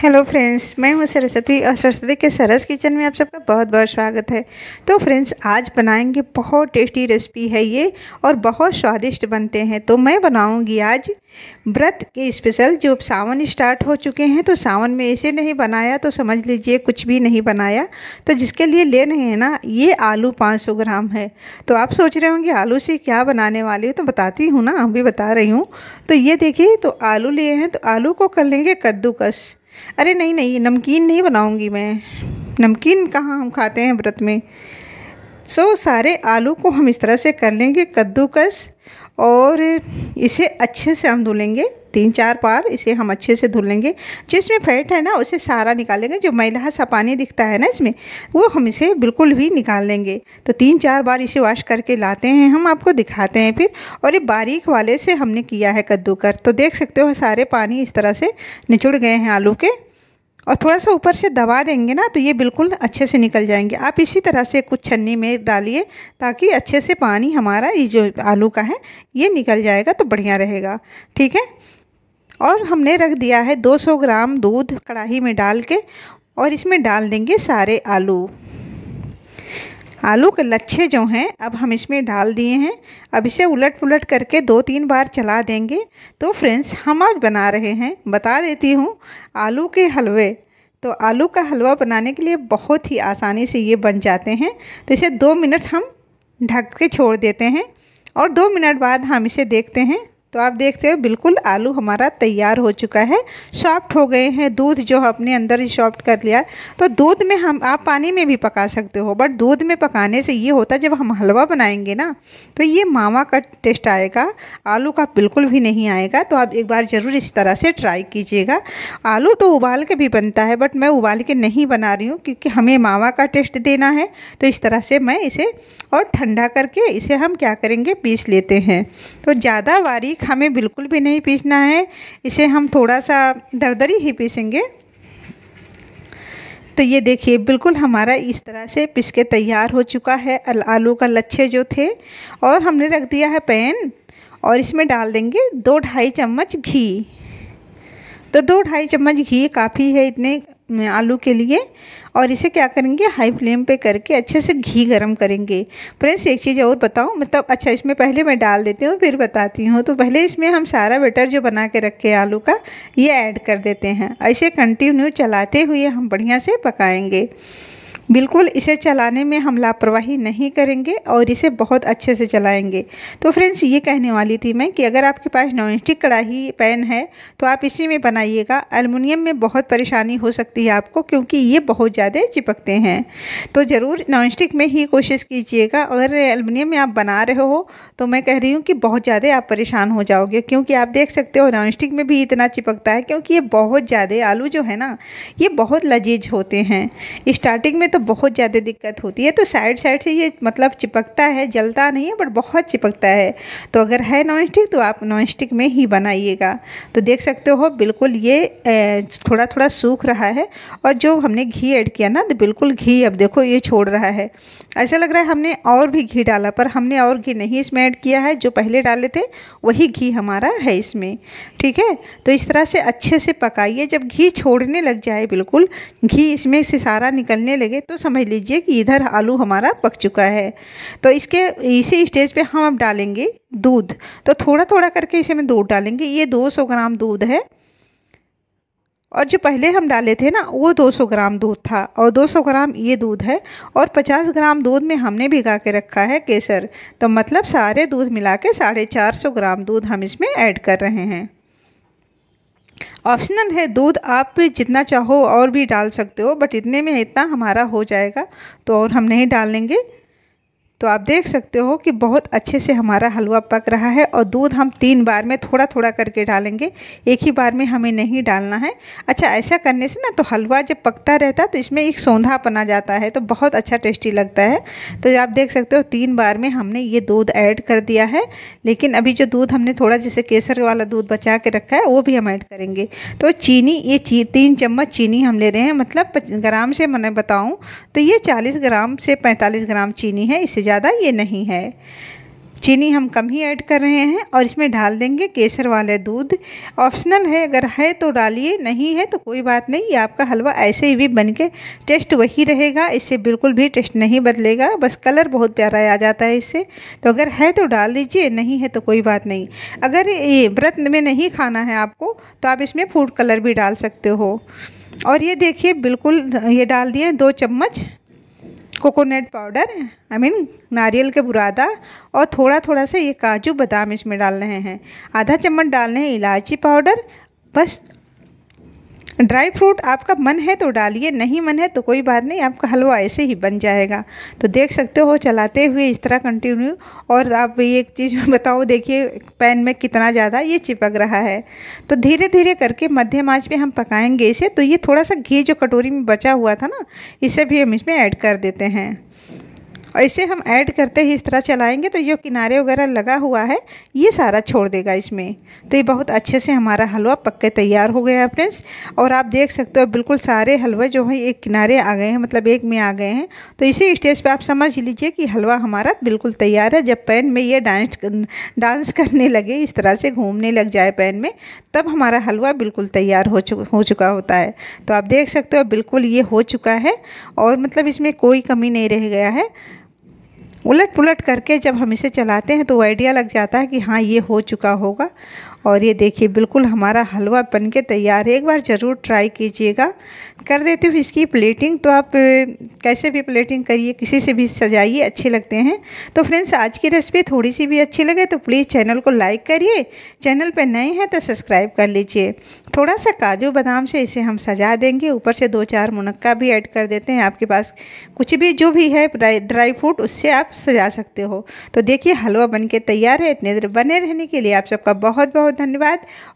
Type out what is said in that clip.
hello friends मैं हूँ सरस्वती और सरस्वती के सरस किचन में आप सबका बहुत बहुत स्वागत है तो फ्रेंड्स आज बनाएंगे बहुत टेस्टी रेसिपी है ये और बहुत स्वादिष्ट बनते हैं तो मैं बनाऊंगी आज व्रत के स्पेशल जो सावन स्टार्ट हो चुके हैं तो सावन में इसे नहीं बनाया तो समझ लीजिए कुछ भी नहीं बनाया तो जिसके लिए ले रहे हैं ना ये आलू पाँच ग्राम है तो आप सोच रहे होंगे आलू से क्या बनाने वाली हो तो बताती हूँ ना हम भी बता रही हूँ तो ये देखिए तो आलू लिए हैं तो आलू को कर लेंगे कद्दूकस अरे नहीं नहीं नमकीन नहीं बनाऊंगी मैं नमकीन कहाँ हम खाते हैं व्रत में सो so, सारे आलू को हम इस तरह से कर लेंगे कद्दूकस और इसे अच्छे से हम धुलेंगे तीन चार बार इसे हम अच्छे से धुल लेंगे जो इसमें फैट है ना उसे सारा निकालेंगे जो मैला सा पानी दिखता है ना इसमें वो हम इसे बिल्कुल भी निकाल लेंगे तो तीन चार बार इसे वॉश करके लाते हैं हम आपको दिखाते हैं फिर और ये बारीक वाले से हमने किया है कद्दू कर तो देख सकते हो सारे पानी इस तरह से निचुड़ गए हैं आलू के और थोड़ा सा ऊपर से दबा देंगे ना तो ये बिल्कुल अच्छे से निकल जाएंगे आप इसी तरह से कुछ छन्नी में डालिए ताकि अच्छे से पानी हमारा ये जो आलू का है ये निकल जाएगा तो बढ़िया रहेगा ठीक है और हमने रख दिया है 200 ग्राम दूध कढ़ाई में डाल के और इसमें डाल देंगे सारे आलू आलू के लच्छे जो हैं अब हम इसमें डाल दिए हैं अब इसे उलट पुलट करके दो तीन बार चला देंगे तो फ्रेंड्स हम आज बना रहे हैं बता देती हूँ आलू के हलवे तो आलू का हलवा बनाने के लिए बहुत ही आसानी से ये बन जाते हैं तो इसे दो मिनट हम ढक के छोड़ देते हैं और दो मिनट बाद हम इसे देखते हैं तो आप देखते हो बिल्कुल आलू हमारा तैयार हो चुका है सॉफ्ट हो गए हैं दूध जो अपने अंदर ही सॉफ्ट कर लिया तो दूध में हम आप पानी में भी पका सकते हो बट दूध में पकाने से ये होता है जब हम हलवा बनाएंगे ना तो ये मावा का टेस्ट आएगा आलू का बिल्कुल भी नहीं आएगा तो आप एक बार ज़रूर इस तरह से ट्राई कीजिएगा आलू तो उबाल के भी बनता है बट मैं उबाल के नहीं बना रही हूँ क्योंकि हमें मावा का टेस्ट देना है तो इस तरह से मैं इसे और ठंडा करके इसे हम क्या करेंगे पीस लेते हैं तो ज़्यादा बारीक हमें बिल्कुल भी नहीं पीसना है इसे हम थोड़ा सा दरदरी ही पीसेंगे तो ये देखिए बिल्कुल हमारा इस तरह से पिस के तैयार हो चुका है आलू का लच्छे जो थे और हमने रख दिया है पैन और इसमें डाल देंगे दो ढाई चम्मच घी तो दो ढाई चम्मच घी काफ़ी है इतने आलू के लिए और इसे क्या करेंगे हाई फ्लेम पे करके अच्छे से घी गरम करेंगे फ्रेंड्स एक चीज़ और बताऊँ मतलब अच्छा इसमें पहले मैं डाल देती हूँ फिर बताती हूँ तो पहले इसमें हम सारा बेटर जो बना के रखे आलू का ये ऐड कर देते हैं ऐसे कंटिन्यू चलाते हुए हम बढ़िया से पकाएंगे बिल्कुल इसे चलाने में हम लापरवाही नहीं करेंगे और इसे बहुत अच्छे से चलाएंगे तो फ्रेंड्स ये कहने वाली थी मैं कि अगर आपके पास नॉनस्टिक कढ़ाही पैन है तो आप इसी में बनाइएगा अलमुनियम में बहुत परेशानी हो सकती है आपको क्योंकि ये बहुत ज़्यादा चिपकते हैं तो ज़रूर नॉनस्टिक में ही कोशिश कीजिएगा अगर एलमिनियम में आप बना रहे हो तो मैं कह रही हूँ कि बहुत ज़्यादा आप परेशान हो जाओगे क्योंकि आप देख सकते हो नॉनस्टिक में भी इतना चिपकता है क्योंकि ये बहुत ज़्यादा आलू जो है ना ये बहुत लजीज होते हैं स्टार्टिंग में तो तो बहुत ज़्यादा दिक्कत होती है तो साइड साइड से ये मतलब चिपकता है जलता नहीं है बट बहुत चिपकता है तो अगर है नॉन स्टिक तो आप नॉन स्टिक में ही बनाइएगा तो देख सकते हो बिल्कुल ये थोड़ा थोड़ा सूख रहा है और जो हमने घी ऐड किया ना तो बिल्कुल घी अब देखो ये छोड़ रहा है ऐसा लग रहा है हमने और भी घी डाला पर हमने और घी नहीं इसमें ऐड किया है जो पहले डाले थे वही घी हमारा है इसमें ठीक है तो इस तरह से अच्छे से पकाइए जब घी छोड़ने लग जाए बिल्कुल घी इसमें से सारा निकलने लगे तो समझ लीजिए कि इधर आलू हमारा पक चुका है तो इसके इसी स्टेज पे हम अब डालेंगे दूध तो थोड़ा थोड़ा करके इसे में दूध डालेंगे ये 200 ग्राम दूध है और जो पहले हम डाले थे ना वो 200 ग्राम दूध था और 200 ग्राम ये दूध है और 50 ग्राम दूध में हमने भिगा के रखा है केसर तो मतलब सारे दूध मिला के साढ़े चार सौ ग्राम दूध हम इसमें ऐड कर रहे हैं ऑप्शनल है दूध आप जितना चाहो और भी डाल सकते हो बट इतने में इतना हमारा हो जाएगा तो और हम नहीं डालेंगे तो आप देख सकते हो कि बहुत अच्छे से हमारा हलवा पक रहा है और दूध हम तीन बार में थोड़ा थोड़ा करके डालेंगे एक ही बार में हमें नहीं डालना है अच्छा ऐसा करने से ना तो हलवा जब पकता रहता तो इसमें एक सौंधा पना जाता है तो बहुत अच्छा टेस्टी लगता है तो आप देख सकते हो तीन बार में हमने ये दूध ऐड कर दिया है लेकिन अभी जो दूध हमने थोड़ा जैसे केसर वाला दूध बचा के रखा है वो भी हम ऐड करेंगे तो चीनी ये ची तीन चम्मच चीनी हम ले रहे हैं मतलब ग्राम से मैंने बताऊँ तो ये चालीस ग्राम से पैंतालीस ग्राम चीनी है इसे ज़्यादा ये नहीं है चीनी हम कम ही ऐड कर रहे हैं और इसमें डाल देंगे केसर वाले दूध ऑप्शनल है अगर है तो डालिए नहीं है तो कोई बात नहीं ये आपका हलवा ऐसे ही भी बन के टेस्ट वही रहेगा इससे बिल्कुल भी टेस्ट नहीं बदलेगा बस कलर बहुत प्यारा आ जाता है इससे तो अगर है तो डाल दीजिए नहीं है तो कोई बात नहीं अगर ये व्रत में नहीं खाना है आपको तो आप इसमें फूड कलर भी डाल सकते हो और ये देखिए बिल्कुल ये डाल दिए दो चम्मच कोकोनट पाउडर आई मीन नारियल के बुरादा और थोड़ा थोड़ा सा ये काजू बादाम इसमें डाल रहे हैं आधा चम्मच डाल रहे हैं इलायची पाउडर बस ड्राई फ्रूट आपका मन है तो डालिए नहीं मन है तो कोई बात नहीं आपका हलवा ऐसे ही बन जाएगा तो देख सकते हो चलाते हुए इस तरह कंटिन्यू और आप ये एक चीज़ बताओ देखिए पैन में कितना ज़्यादा ये चिपक रहा है तो धीरे धीरे करके मध्यम आँच पर हम पकाएंगे इसे तो ये थोड़ा सा घी जो कटोरी में बचा हुआ था ना इसे भी हम इसमें ऐड कर देते हैं और इसे हम ऐड करते ही इस तरह चलाएंगे तो जो किनारे वगैरह लगा हुआ है ये सारा छोड़ देगा इसमें तो ये बहुत अच्छे से हमारा हलवा पक के तैयार हो गया है फ्रेंड्स और आप देख सकते हो बिल्कुल सारे हलवे जो हैं एक किनारे आ गए हैं मतलब एक में आ गए हैं तो इसी स्टेज पर आप समझ लीजिए कि हलवा हमारा बिल्कुल तैयार है जब पैन में ये डांस डांस करने लगे इस तरह से घूमने लग जाए पैन में तब हमारा हलवा बिल्कुल तैयार हो चुका हो चुका होता है तो आप देख सकते हो बिल्कुल ये हो चुका है और मतलब इसमें कोई कमी नहीं रह गया है उलट पुलट करके जब हम इसे चलाते हैं तो आइडिया लग जाता है कि हाँ ये हो चुका होगा और ये देखिए बिल्कुल हमारा हलवा बन के तैयार है एक बार ज़रूर ट्राई कीजिएगा कर देती हूँ इसकी प्लेटिंग तो आप कैसे भी प्लेटिंग करिए किसी से भी सजाइए अच्छे लगते हैं तो फ्रेंड्स आज की रेसिपी थोड़ी सी भी अच्छी लगे तो प्लीज़ चैनल को लाइक करिए चैनल पर नए हैं तो सब्सक्राइब कर लीजिए थोड़ा सा काजू बादाम से इसे हम सजा देंगे ऊपर से दो चार मुनक्का भी ऐड कर देते हैं आपके पास कुछ भी जो भी है ड्राई फ्रूट उससे आप सजा सकते हो तो देखिए हलवा बन के तैयार है इतने देर बने रहने के लिए आप सबका बहुत बहुत धन्यवाद